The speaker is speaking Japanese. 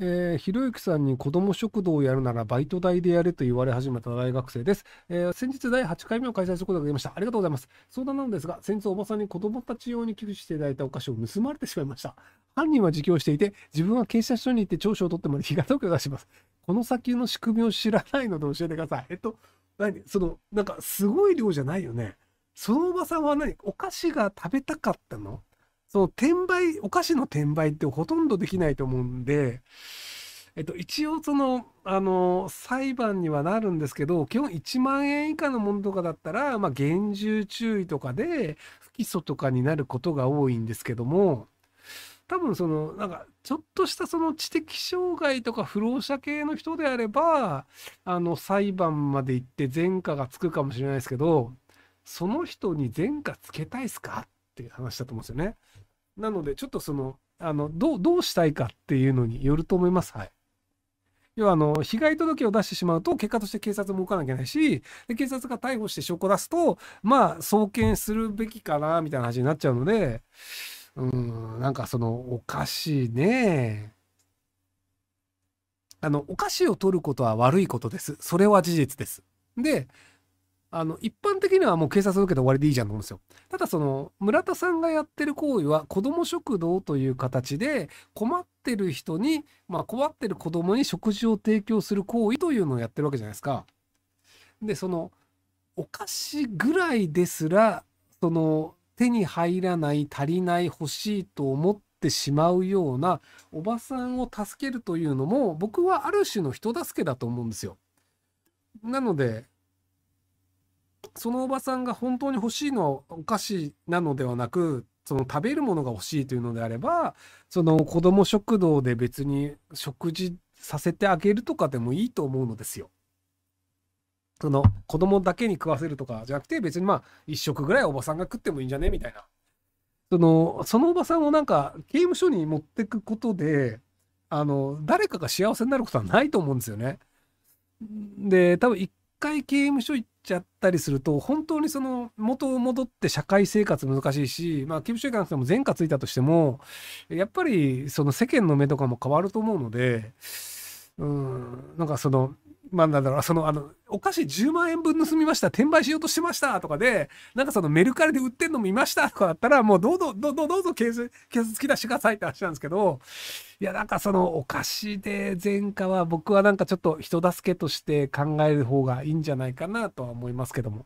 えー、ひろゆきさんに子ども食堂をやるならバイト代でやれと言われ始めた大学生です。えー、先日第8回目を開催することができました。ありがとうございます。相談なのですが、先日おばさんに子どもたち用に寄付していただいたお菓子を盗まれてしまいました。犯人は自供していて、自分は警察署に行って調書を取ってまで 日被害届を出します。この先の仕組みを知らないので教えてください。えっと、何その、なんかすごい量じゃないよね。そのおばさんは何お菓子が食べたかったのその転売、お菓子の転売ってほとんどできないと思うんで、えっと、一応その、あの、裁判にはなるんですけど、基本1万円以下のものとかだったら、まあ、厳重注意とかで、不起訴とかになることが多いんですけども、多分その、なんか、ちょっとしたその知的障害とか不老者系の人であれば、あの、裁判まで行って前科がつくかもしれないですけど、その人に前科つけたいっすかって話だと思うんですよね。なので、ちょっとその、あの、どう、どうしたいかっていうのによると思います。はい。要は、あの、被害届を出してしまうと、結果として警察も動かなきゃいけないし、で警察が逮捕して証拠出すと、まあ、送検するべきかな、みたいな話になっちゃうので、うん、なんかその、おかしいね。あの、お菓子を取ることは悪いことです。それは事実です。で、あの、一般的にはもう警察を受けて終わりでいいじゃんと思うんですよ。ただその、村田さんがやってる行為は、子ども食堂という形で、困ってる人に、まあ、困ってる子どもに食事を提供する行為というのをやってるわけじゃないですか。で、その、お菓子ぐらいですら、その、手に入らない、足りない、欲しいと思ってしまうような、おばさんを助けるというのも、僕はある種の人助けだと思うんですよ。なので、そのおばさんが本当に欲しいのはお菓子なのではなくその食べるものが欲しいというのであればその子ども食堂で別に食事させてあげるとかでもいいと思うのですよ。その子供だけに食わせるとかじゃなくて別にまあ1食ぐらいおばさんが食ってもいいんじゃねみたいなそのそのおばさんをなんか刑務所に持ってくことであの誰かが幸せになることはないと思うんですよね。で多分一回刑務所行っちゃったりすると本当にその元を戻って社会生活難しいしまあ厳しいかなくても前科ついたとしてもやっぱりその世間の目とかも変わると思うのでうんなんかそのまあなんだろう、その、あの、お菓子10万円分盗みました、転売しようとしてましたとかで、なんかそのメルカリで売ってんの見ましたとかだったら、もうどうぞ、どうぞ、どうぞ警察、警察切らしてくださいって話なんですけど、いや、なんかそのお菓子で前科は僕はなんかちょっと人助けとして考える方がいいんじゃないかなとは思いますけども。